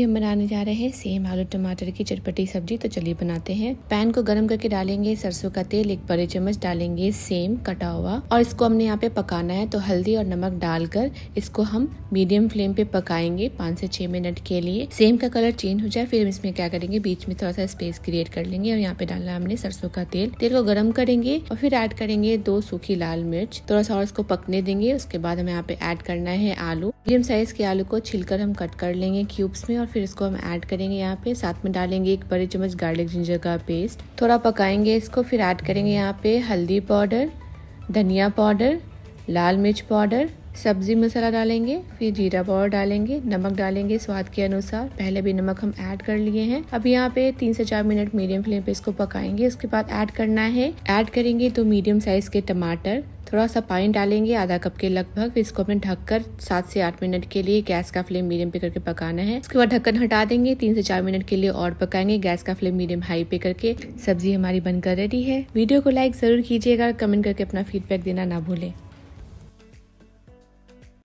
हम बनाने जा रहे हैं सेम आलू टमाटर की चटपटी सब्जी तो चलिए बनाते हैं पैन को गर्म करके डालेंगे सरसों का तेल एक बड़े चम्मच डालेंगे सेम कटा हुआ और इसको हमने यहाँ पे पकाना है तो हल्दी और नमक डालकर इसको हम मीडियम फ्लेम पे पकाएंगे पाँच से छह मिनट के लिए सेम का कलर चेंज हो जाए फिर हम इसमें क्या करेंगे बीच में थोड़ा सा स्पेस क्रिएट कर लेंगे और यहाँ पे डालना हमने सरसों का तेल तेल को गर्म करेंगे और फिर एड करेंगे दो सूखी लाल मिर्च थोड़ा सा और इसको पकने देंगे उसके बाद हमें यहाँ पे एड करना है आलू मीडियम साइज़ के आलू को छिलकर हम कट कर लेंगे क्यूब्स में और फिर इसको हम ऐड करेंगे यहाँ पे साथ में डालेंगे एक बड़े चम्मच गार्लिक जिंजर का पेस्ट थोड़ा पकाएंगे इसको फिर ऐड करेंगे यहाँ पे हल्दी पाउडर धनिया पाउडर लाल मिर्च पाउडर सब्ज़ी मसाला डालेंगे फिर जीरा पाउडर डालेंगे नमक डालेंगे स्वाद के अनुसार पहले भी नमक हम ऐड कर लिए हैं अब यहाँ पे तीन से चार मिनट मीडियम फ्लेम पे इसको पकाएंगे उसके बाद ऐड करना है ऐड करेंगे तो मीडियम साइज के टमाटर थोड़ा सा पानी डालेंगे आधा कप के लगभग इसको हमें ढककर सात से आठ मिनट के लिए गैस का फ्लेम मीडियम पे करके पकाना है उसके बाद ढक्कन हटा देंगे तीन से चार मिनट के लिए और पकाएंगे गैस का फ्लेम मीडियम हाई पे करके सब्जी हमारी बनकर रेडी है वीडियो को लाइक जरूर कीजिएगा कमेंट करके अपना फीडबैक देना ना भूलें